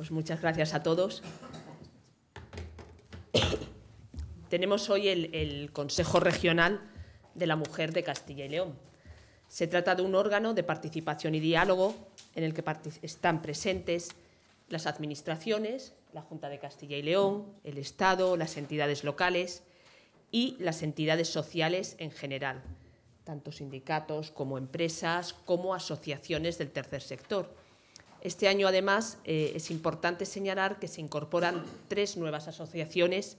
pues muchas gracias a todos. Tenemos hoy el, el Consejo Regional de la Mujer de Castilla y León. Se trata de un órgano de participación y diálogo en el que están presentes las administraciones, la Junta de Castilla y León, el Estado, las entidades locales y las entidades sociales en general, tanto sindicatos como empresas como asociaciones del tercer sector este año, además, eh, es importante señalar que se incorporan tres nuevas asociaciones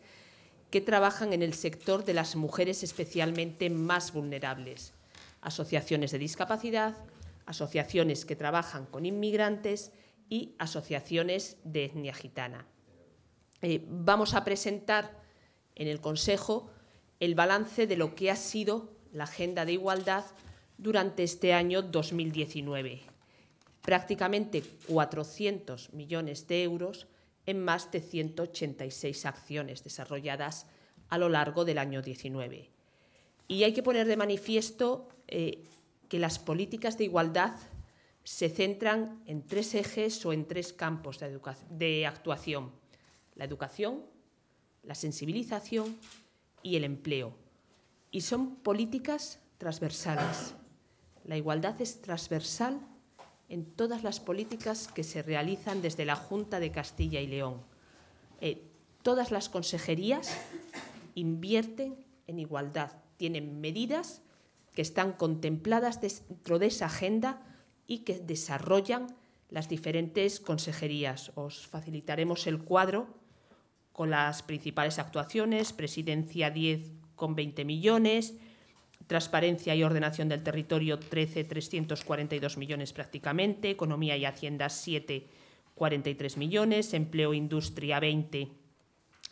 que trabajan en el sector de las mujeres especialmente más vulnerables. Asociaciones de discapacidad, asociaciones que trabajan con inmigrantes y asociaciones de etnia gitana. Eh, vamos a presentar en el Consejo el balance de lo que ha sido la Agenda de Igualdad durante este año 2019 prácticamente 400 millones de euros en más de 186 acciones desarrolladas a lo largo del año 19. Y hay que poner de manifiesto eh, que las políticas de igualdad se centran en tres ejes o en tres campos de actuación. La educación, la sensibilización y el empleo. Y son políticas transversales. La igualdad es transversal en todas las políticas que se realizan desde la Junta de Castilla y León. Eh, todas las consejerías invierten en igualdad, tienen medidas que están contempladas dentro de esa agenda y que desarrollan las diferentes consejerías. Os facilitaremos el cuadro con las principales actuaciones, Presidencia 10 con 20 millones, Transparencia y ordenación del territorio 13, 342 millones prácticamente. Economía y Hacienda 7, 43 millones. Empleo, e Industria 20,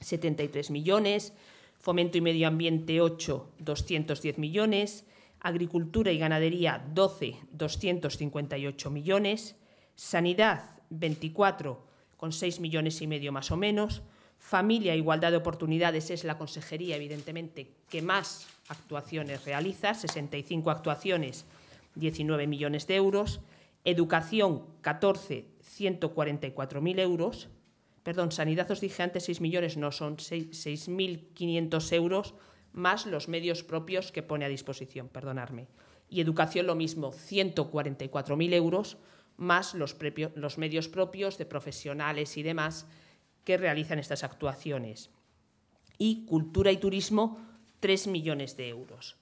73 millones. Fomento y Medio Ambiente 8, 210 millones. Agricultura y Ganadería 12, 258 millones. Sanidad 24, con 6 millones y medio más o menos. Familia Igualdad de Oportunidades es la consejería, evidentemente, que más actuaciones realiza, 65 actuaciones, 19 millones de euros. Educación, 14, 144.000 euros. Perdón, sanidad os dije antes 6 millones, no, son 6.500 euros más los medios propios que pone a disposición, perdonadme. Y educación lo mismo, 144.000 euros más los medios propios de profesionales y demás que realizan estas actuaciones. Y cultura y turismo, 3 millones de euros.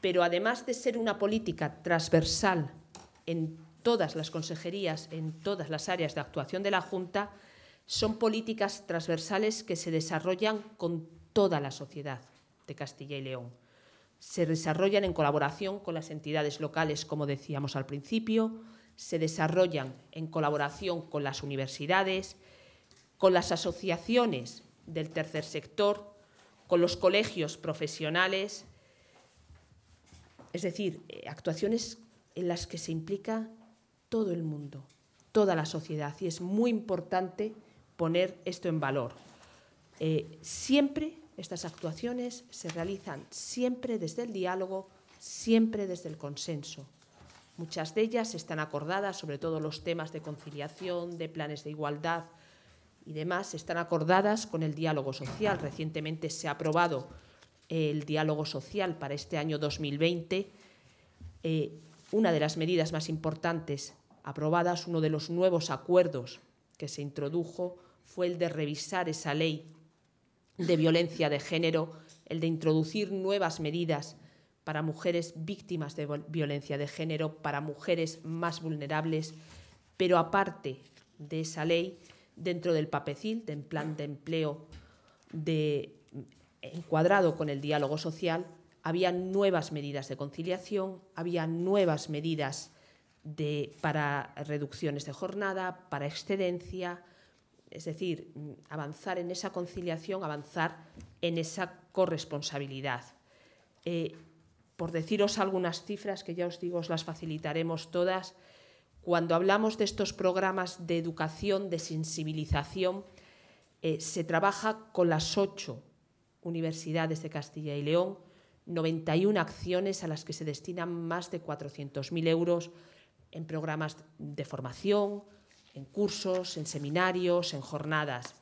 Pero además de ser una política transversal en todas las consejerías, en todas las áreas de actuación de la Junta, son políticas transversales que se desarrollan con toda la sociedad de Castilla y León. Se desarrollan en colaboración con las entidades locales, como decíamos al principio, se desarrollan en colaboración con las universidades, con las asociaciones del tercer sector, con los colegios profesionales, es decir, eh, actuaciones en las que se implica todo el mundo, toda la sociedad, y es muy importante poner esto en valor. Eh, siempre estas actuaciones se realizan, siempre desde el diálogo, siempre desde el consenso. Muchas de ellas están acordadas, sobre todo los temas de conciliación, de planes de igualdad, y demás están acordadas con el diálogo social. Recientemente se ha aprobado eh, el diálogo social para este año 2020. Eh, una de las medidas más importantes aprobadas, uno de los nuevos acuerdos que se introdujo, fue el de revisar esa ley de violencia de género, el de introducir nuevas medidas para mujeres víctimas de violencia de género, para mujeres más vulnerables, pero aparte de esa ley, dentro del papecil, del plan de empleo de, encuadrado con el diálogo social, había nuevas medidas de conciliación, había nuevas medidas para reducciones de jornada, para excedencia, es decir, avanzar en esa conciliación, avanzar en esa corresponsabilidad. Eh, por deciros algunas cifras, que ya os digo, os las facilitaremos todas, cuando hablamos de estos programas de educación, de sensibilización, eh, se trabaja con las ocho universidades de Castilla y León, 91 acciones a las que se destinan más de 400.000 euros en programas de formación, en cursos, en seminarios, en jornadas.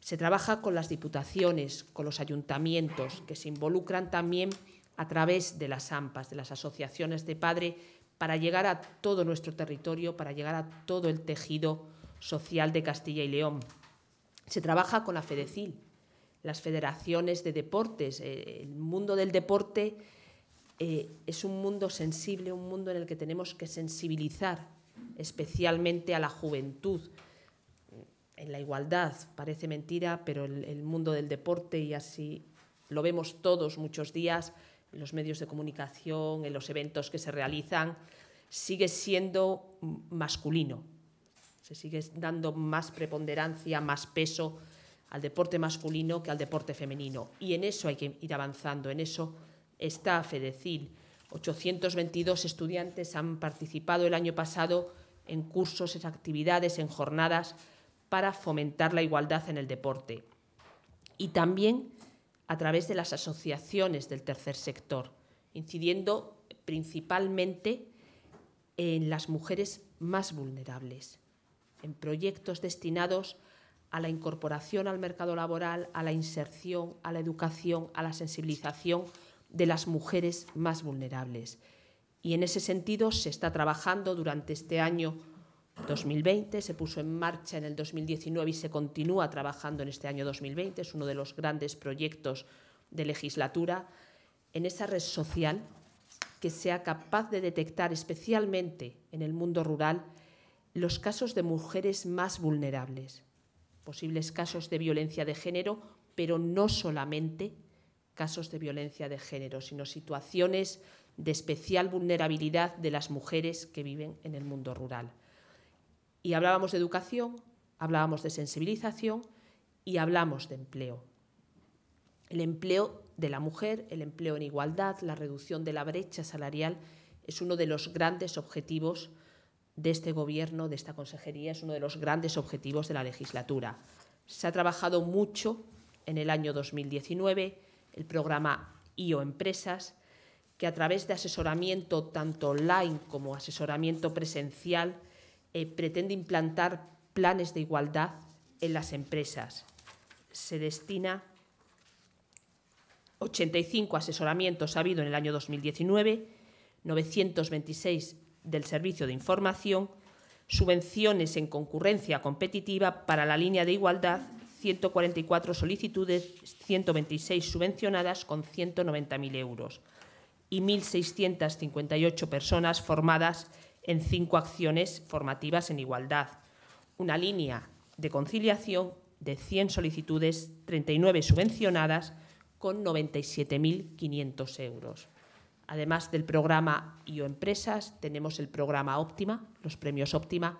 Se trabaja con las diputaciones, con los ayuntamientos, que se involucran también a través de las AMPAs, de las asociaciones de padre para llegar a todo nuestro territorio, para llegar a todo el tejido social de Castilla y León. Se trabaja con la FEDECIL, las federaciones de deportes. Eh, el mundo del deporte eh, es un mundo sensible, un mundo en el que tenemos que sensibilizar especialmente a la juventud en la igualdad. Parece mentira, pero el mundo del deporte, y así lo vemos todos muchos días, los medios de comunicación, en los eventos que se realizan, sigue siendo masculino. Se sigue dando más preponderancia, más peso al deporte masculino que al deporte femenino. Y en eso hay que ir avanzando, en eso está FEDECIL. 822 estudiantes han participado el año pasado en cursos, en actividades, en jornadas para fomentar la igualdad en el deporte. Y también a través de las asociaciones del tercer sector, incidiendo principalmente en las mujeres más vulnerables, en proyectos destinados a la incorporación al mercado laboral, a la inserción, a la educación, a la sensibilización de las mujeres más vulnerables. Y en ese sentido se está trabajando durante este año 2020, se puso en marcha en el 2019 y se continúa trabajando en este año 2020, es uno de los grandes proyectos de legislatura, en esa red social que sea capaz de detectar especialmente en el mundo rural los casos de mujeres más vulnerables, posibles casos de violencia de género, pero no solamente casos de violencia de género, sino situaciones de especial vulnerabilidad de las mujeres que viven en el mundo rural. Y hablábamos de educación, hablábamos de sensibilización y hablamos de empleo. El empleo de la mujer, el empleo en igualdad, la reducción de la brecha salarial es uno de los grandes objetivos de este Gobierno, de esta Consejería, es uno de los grandes objetivos de la legislatura. Se ha trabajado mucho en el año 2019 el programa IO Empresas, que a través de asesoramiento tanto online como asesoramiento presencial eh, pretende implantar planes de igualdad en las empresas. Se destina 85 asesoramientos ha habido en el año 2019, 926 del servicio de información, subvenciones en concurrencia competitiva para la línea de igualdad, 144 solicitudes, 126 subvencionadas con 190.000 euros y 1.658 personas formadas en cinco acciones formativas en igualdad, una línea de conciliación de 100 solicitudes, 39 subvencionadas, con 97.500 euros. Además del programa IO Empresas, tenemos el programa Óptima, los premios Óptima,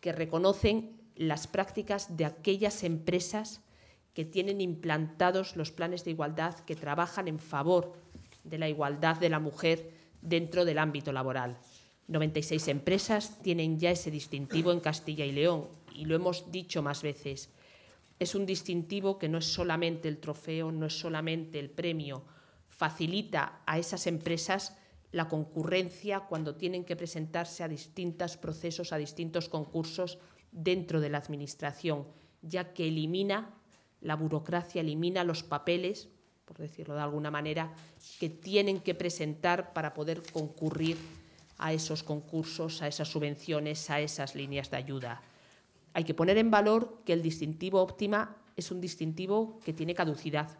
que reconocen las prácticas de aquellas empresas que tienen implantados los planes de igualdad, que trabajan en favor de la igualdad de la mujer dentro del ámbito laboral. 96 empresas tienen ya ese distintivo en Castilla y León y lo hemos dicho más veces. Es un distintivo que no es solamente el trofeo, no es solamente el premio, facilita a esas empresas la concurrencia cuando tienen que presentarse a distintos procesos, a distintos concursos dentro de la Administración, ya que elimina la burocracia, elimina los papeles, por decirlo de alguna manera, que tienen que presentar para poder concurrir a esos concursos, a esas subvenciones, a esas líneas de ayuda. Hay que poner en valor que el distintivo óptima es un distintivo que tiene caducidad.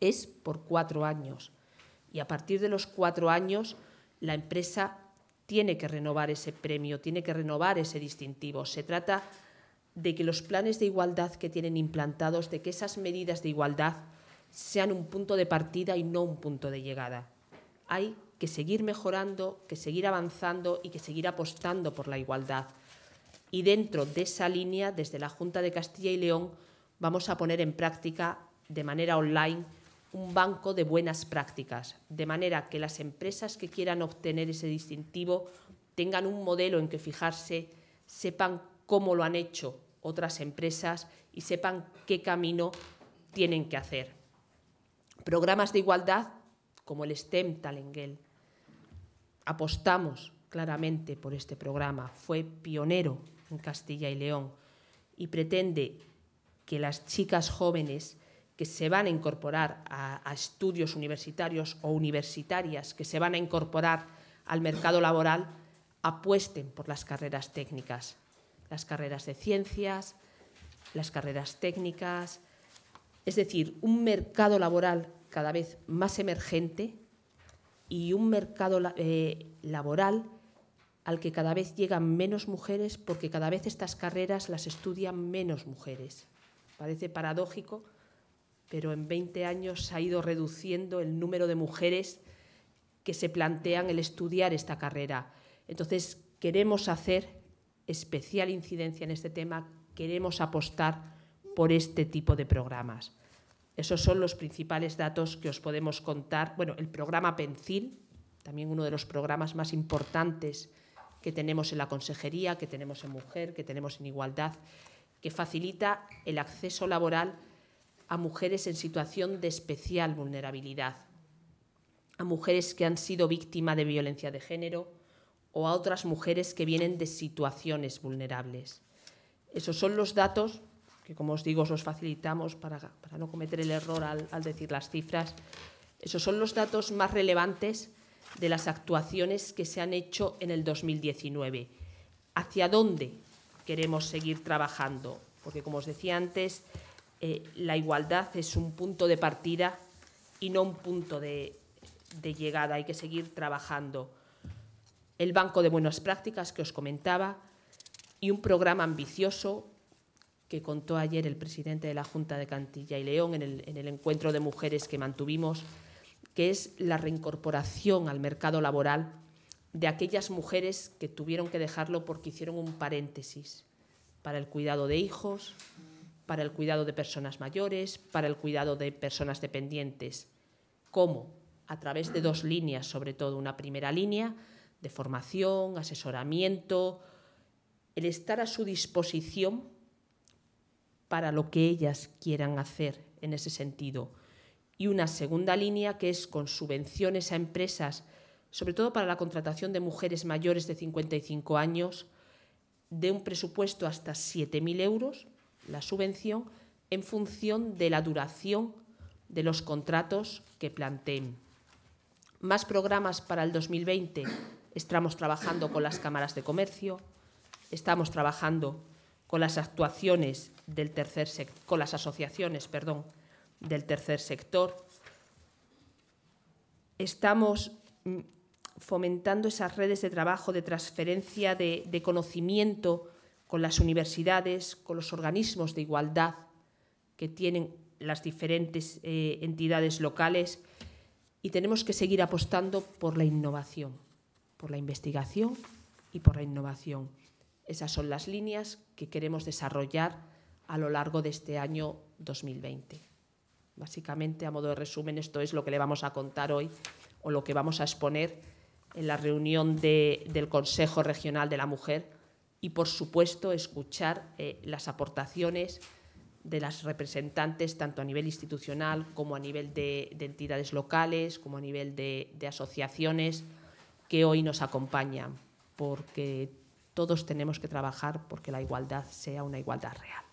Es por cuatro años. Y a partir de los cuatro años, la empresa tiene que renovar ese premio, tiene que renovar ese distintivo. Se trata de que los planes de igualdad que tienen implantados, de que esas medidas de igualdad sean un punto de partida y no un punto de llegada. Hay que seguir mejorando, que seguir avanzando y que seguir apostando por la igualdad. Y dentro de esa línea, desde la Junta de Castilla y León, vamos a poner en práctica de manera online un banco de buenas prácticas, de manera que las empresas que quieran obtener ese distintivo tengan un modelo en que fijarse, sepan cómo lo han hecho otras empresas y sepan qué camino tienen que hacer. Programas de igualdad como el STEM talenguel apostamos claramente por este programa, fue pionero en Castilla y León y pretende que las chicas jóvenes que se van a incorporar a, estudios universitarios o universitarias, que se van a incorporar al mercado laboral, apuesten por las carreras técnicas, las carreras de ciencias, las carreras técnicas, es decir, un mercado laboral cada vez más emergente y un mercado eh, laboral al que cada vez llegan menos mujeres porque cada vez estas carreras las estudian menos mujeres. Parece paradójico, pero en 20 años se ha ido reduciendo el número de mujeres que se plantean el estudiar esta carrera. Entonces, queremos hacer especial incidencia en este tema, queremos apostar por este tipo de programas. Esos son los principales datos que os podemos contar. Bueno, el programa PENCIL, también uno de los programas más importantes que tenemos en la consejería, que tenemos en mujer, que tenemos en igualdad, que facilita el acceso laboral a mujeres en situación de especial vulnerabilidad, a mujeres que han sido víctimas de violencia de género o a otras mujeres que vienen de situaciones vulnerables. Esos son los datos que como os digo, os facilitamos para, no cometer el error al, decir las cifras. Esos son los datos más relevantes de las actuaciones que se han hecho en el 2019. ¿Hacia dónde queremos seguir trabajando? Porque, como os decía antes, eh, la igualdad es un punto de partida y no un punto de, de llegada. Hay que seguir trabajando. El Banco de Buenas Prácticas que os comentaba y un programa ambicioso que contó ayer el presidente de la Junta de Cantilla y León en el, encuentro de mujeres que mantuvimos, que es la reincorporación al mercado laboral de aquellas mujeres que tuvieron que dejarlo porque hicieron un paréntesis para el cuidado de hijos, para el cuidado de personas mayores, para el cuidado de personas dependientes. como A través de dos líneas, sobre todo una primera línea de formación, asesoramiento, el estar a su disposición para lo que ellas quieran hacer en ese sentido. Y una segunda línea que es con subvenciones a empresas, sobre todo para la contratación de mujeres mayores de 55 años, de un presupuesto hasta 7.000 euros, la subvención, en función de la duración de los contratos que planteen. Más programas para el 2020. Estamos trabajando con las cámaras de comercio, estamos trabajando con las actuaciones del tercer con las asociaciones, perdón, del tercer sector. Estamos mm, fomentando esas redes de trabajo, de transferencia de, conocimiento con las universidades, con los organismos de igualdad que tienen las diferentes eh, entidades locales y tenemos que seguir apostando por la innovación, por la investigación y por la innovación. Esas son las líneas que queremos desarrollar a lo largo de este año 2020. Básicamente, a modo de resumen, esto es lo que le vamos a contar hoy o lo que vamos a exponer en la reunión del Consejo Regional de la Mujer y, por supuesto, escuchar eh, las aportaciones de las representantes tanto a nivel institucional como a nivel de, entidades locales, como a nivel de, de asociaciones que hoy nos acompañan, porque todos tenemos que trabajar porque la igualdad sea una igualdad real.